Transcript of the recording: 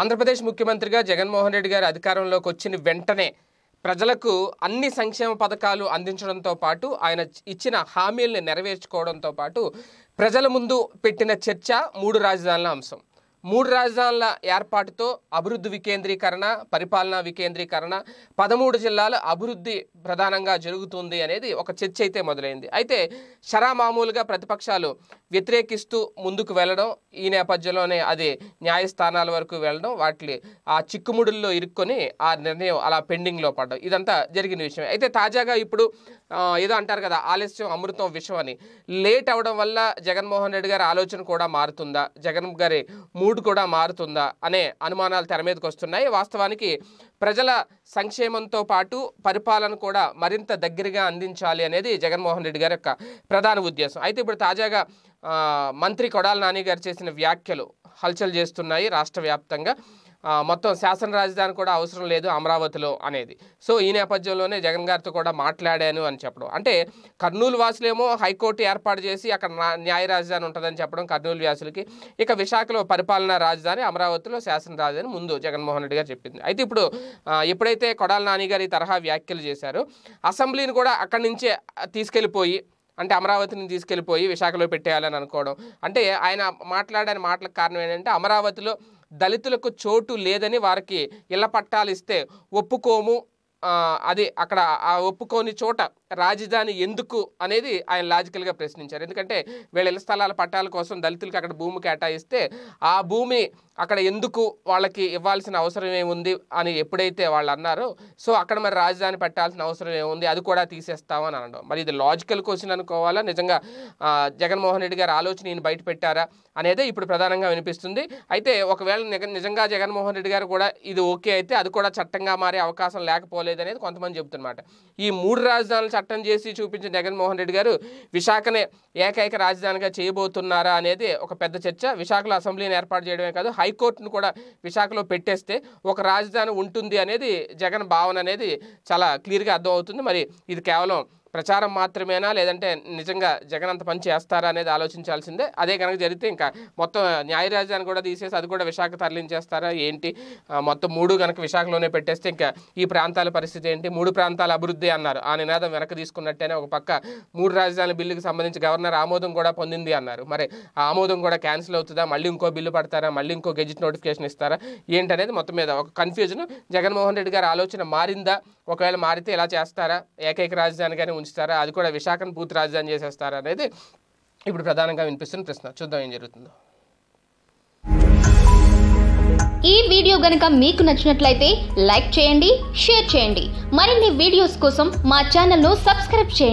ఆంధ్రప్రదేశ్ ముఖ్యమంత్రిగా జగన్మోహన్ రెడ్డి గారు అధికారంలోకి వచ్చిన వెంటనే ప్రజలకు అన్ని సంక్షేమ పథకాలు అందించడంతో పాటు ఆయన ఇచ్చిన హామీల్ని నెరవేర్చుకోవడంతో పాటు ప్రజల ముందు పెట్టిన చర్చ మూడు రాజధానుల అంశం మూడు రాజధానుల ఏర్పాటుతో అభివృద్ధి వికేంద్రీకరణ పరిపాలనా వికేంద్రీకరణ పదమూడు జిల్లాల అభివృద్ధి ప్రధానంగా జరుగుతుంది అనేది ఒక చర్చ అయితే మొదలైంది అయితే షరా మామూలుగా ప్రతిపక్షాలు వ్యతిరేకిస్తూ ముందుకు వెళ్ళడం ఈ నేపథ్యంలోనే అది న్యాయస్థానాల వరకు వెళ్ళడం వాటి ఆ చిక్కుముడుల్లో ఇరుక్కొని ఆ నిర్ణయం అలా పెండింగ్లో పడడం ఇదంతా జరిగిన విషయం అయితే తాజాగా ఇప్పుడు ఏదో అంటారు కదా ఆలస్యం అమృతం విషం అని లేట్ అవడం వల్ల జగన్మోహన్ రెడ్డి గారి ఆలోచన కూడా మారుతుందా జగన్ గారి మూడ్ కూడా మారుతుందా అనే అనుమానాలు తెర మీదకి వస్తున్నాయి వాస్తవానికి ప్రజల సంక్షేమంతో పాటు పరిపాలన కూడా మరింత దగ్గరగా అందించాలి అనేది జగన్మోహన్ రెడ్డి గారి యొక్క ప్రధాన ఉద్దేశం అయితే ఇప్పుడు తాజాగా మంత్రి కొడాల నాని గారు చేసిన వ్యాఖ్యలు హల్చల్ చేస్తున్నాయి రాష్ట్ర వ్యాప్తంగా మొత్తం శాసన రాజధాని కూడా అవసరం లేదు అమరావతిలో అనేది సో ఈ నేపథ్యంలోనే జగన్ గారితో కూడా మాట్లాడాను అని చెప్పడం అంటే కర్నూలు వాసులేమో హైకోర్టు ఏర్పాటు చేసి అక్కడ న్యాయ రాజధాని ఉంటుందని చెప్పడం కర్నూలు వ్యాసులకి ఇక విశాఖలో పరిపాలనా రాజధాని అమరావతిలో శాసన రాజధాని ముందు జగన్మోహన్ రెడ్డి గారు చెప్పింది అయితే ఇప్పుడు ఎప్పుడైతే కొడాల నాని తరహా వ్యాఖ్యలు చేశారో అసెంబ్లీని కూడా అక్కడి నుంచే తీసుకెళ్ళిపోయి అంటే అమరావతిని తీసుకెళ్ళిపోయి విశాఖలో పెట్టేయాలని అనుకోవడం అంటే ఆయన మాట్లాడని మాటలకు కారణం ఏంటంటే అమరావతిలో దళితులకు చోటు లేదని వారికి ఇళ్ల పట్టాలు ఇస్తే ఒప్పుకోము అది అక్కడ ఆ ఒప్పుకోని చోట రాజధాని ఎందుకు అనేది ఆయన లాజికల్గా ప్రశ్నించారు ఎందుకంటే వీళ్ళ ఇళ్ల స్థలాల పట్టాల కోసం దళితులకు అక్కడ భూమి కేటాయిస్తే ఆ భూమి అక్కడ ఎందుకు వాళ్ళకి ఇవ్వాల్సిన అవసరం ఏముంది అని ఎప్పుడైతే వాళ్ళు అన్నారో సో అక్కడ మరి రాజధాని పెట్టాల్సిన అవసరం ఏముంది అది కూడా తీసేస్తామని అనడం మరి ఇది లాజికల్ క్వశ్చన్ అనుకోవాలా నిజంగా జగన్మోహన్ రెడ్డి గారి ఆలోచన ఈయన బయట పెట్టారా అనేది ఇప్పుడు ప్రధానంగా వినిపిస్తుంది అయితే ఒకవేళ నిజంగా జగన్మోహన్ రెడ్డి గారు కూడా ఇది ఓకే అయితే అది కూడా చట్టంగా మారే అవకాశం లేకపోలేదు అనేది కొంతమంది చెబుతున్నమాట ఈ మూడు రాజధానులు చట్టం చేసి చూపించిన జగన్మోహన్ రెడ్డి గారు విశాఖనే ఏకైక రాజధానిగా చేయబోతున్నారా అనేది ఒక పెద్ద చర్చ విశాఖలో అసెంబ్లీని ఏర్పాటు చేయడమే కాదు హై హైకోర్టును కూడా విశాఖలో పెట్టేస్తే ఒక రాజధాని ఉంటుంది అనేది జగన్ భావన అనేది చాలా క్లియర్గా అర్థమవుతుంది మరి ఇది కేవలం ప్రచారం మాత్రమేనా లేదంటే నిజంగా జగన్ అంత పని చేస్తారా అనేది ఆలోచించాల్సిందే అదే కనుక జరిగితే ఇంకా మొత్తం న్యాయరాజ్యాన్ని కూడా తీసేసి అది కూడా విశాఖ తరలించేస్తారా ఏంటి మొత్తం మూడు కనుక విశాఖలోనే పెట్టేస్తే ఇంకా ఈ ప్రాంతాల పరిస్థితి ఏంటి మూడు ప్రాంతాల అభివృద్ధి అన్నారు ఆ నినాదం వెనక తీసుకున్నట్టేనే ఒక పక్క మూడు రాజధానుల బిల్లుకి సంబంధించి గవర్నర్ ఆమోదం కూడా పొందింది అన్నారు మరి ఆమోదం కూడా క్యాన్సిల్ అవుతుందా మళ్ళీ ఇంకో బిల్లు పడతారా మళ్ళీ ఇంకో గెజిట్ నోటిఫికేషన్ ఇస్తారా ఏంటనేది మొత్తం మీద ఒక కన్ఫ్యూజన్ జగన్మోహన్ రెడ్డి గారు ఆలోచన మారిందా ఒకవేళ మారితే ఇలా చేస్తారా ఏకైక రాజధాని కానీ ఉంచుతారా అది కూడా విశాఖను పూర్తి రాజధాని చేసేస్తారా అనేది ఇప్పుడు ప్రధానంగా వినిపిస్తున్న ప్రశ్న చూద్దాం ఏం జరుగుతుందో ఈ వీడియో గనక మీకు నచ్చినట్లయితే లైక్ చేయండి షేర్ చేయండి మరిన్ని వీడియోస్ కోసం మా ఛానల్ను సబ్స్క్రైబ్ చేయండి